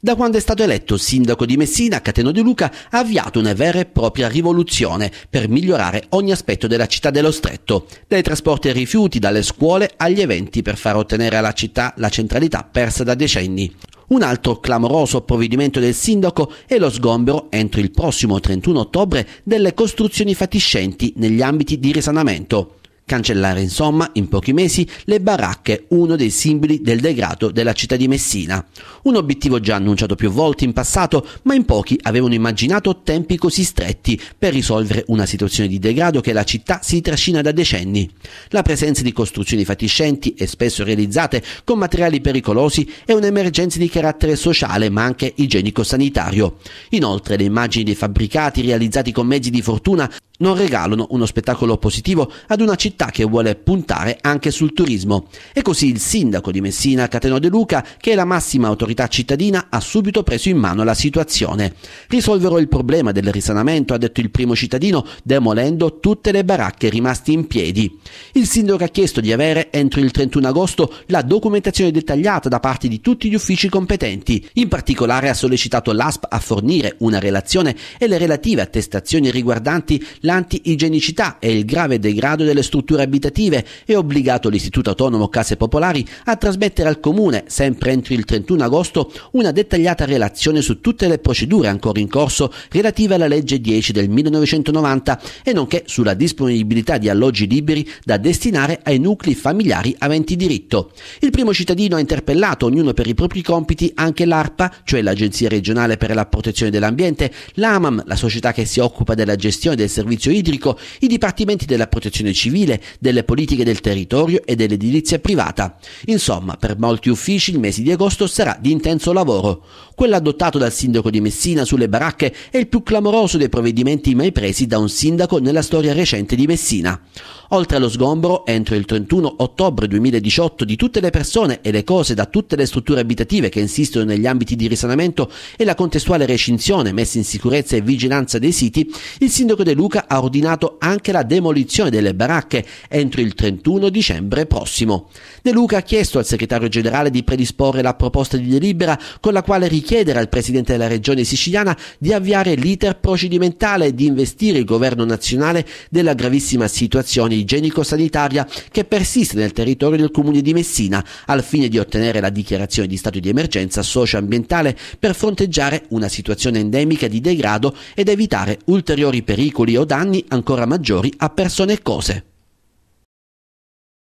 Da quando è stato eletto sindaco di Messina, Cateno di Luca ha avviato una vera e propria rivoluzione per migliorare ogni aspetto della città dello stretto, dai trasporti ai rifiuti, dalle scuole agli eventi per far ottenere alla città la centralità persa da decenni. Un altro clamoroso provvedimento del sindaco è lo sgombero entro il prossimo 31 ottobre delle costruzioni fatiscenti negli ambiti di risanamento. Cancellare insomma in pochi mesi le baracche, uno dei simboli del degrado della città di Messina. Un obiettivo già annunciato più volte in passato, ma in pochi avevano immaginato tempi così stretti per risolvere una situazione di degrado che la città si trascina da decenni. La presenza di costruzioni fatiscenti e spesso realizzate con materiali pericolosi è un'emergenza di carattere sociale ma anche igienico-sanitario. Inoltre le immagini dei fabbricati realizzati con mezzi di fortuna non regalano uno spettacolo positivo ad una città che vuole puntare anche sul turismo. E così il sindaco di Messina, Cateno De Luca, che è la massima autorità cittadina, ha subito preso in mano la situazione. Risolverò il problema del risanamento, ha detto il primo cittadino, demolendo tutte le baracche rimaste in piedi. Il sindaco ha chiesto di avere entro il 31 agosto la documentazione dettagliata da parte di tutti gli uffici competenti. In particolare ha sollecitato l'ASP a fornire una relazione e le relative attestazioni riguardanti l'anti-igienicità e il grave degrado delle strutture abitative e obbligato l'Istituto Autonomo Case Popolari a trasmettere al Comune, sempre entro il 31 agosto, una dettagliata relazione su tutte le procedure ancora in corso relative alla legge 10 del 1990 e nonché sulla disponibilità di alloggi liberi da destinare ai nuclei familiari aventi diritto. Il primo cittadino ha interpellato, ognuno per i propri compiti, anche l'ARPA, cioè l'Agenzia regionale per la protezione dell'ambiente, l'AMAM, la società che si occupa della gestione del servizio servizio idrico, i dipartimenti della protezione civile, delle politiche del territorio e dell'edilizia privata. Insomma, per molti uffici il mese di agosto sarà di intenso lavoro. Quello adottato dal sindaco di Messina sulle baracche è il più clamoroso dei provvedimenti mai presi da un sindaco nella storia recente di Messina. Oltre allo sgombro, entro il 31 ottobre 2018 di tutte le persone e le cose da tutte le strutture abitative che insistono negli ambiti di risanamento e la contestuale recinzione, messa in sicurezza e vigilanza dei siti, il sindaco De Luca ha ordinato anche la demolizione delle baracche entro il 31 dicembre prossimo. De Luca ha chiesto al segretario generale di predisporre la proposta di delibera con la quale richiedere al presidente della regione siciliana di avviare l'iter procedimentale e di investire il governo nazionale della gravissima situazione igienico-sanitaria che persiste nel territorio del comune di Messina al fine di ottenere la dichiarazione di stato di emergenza socio-ambientale per fronteggiare una situazione endemica di degrado ed evitare ulteriori pericoli o danni danni ancora maggiori a persone e cose.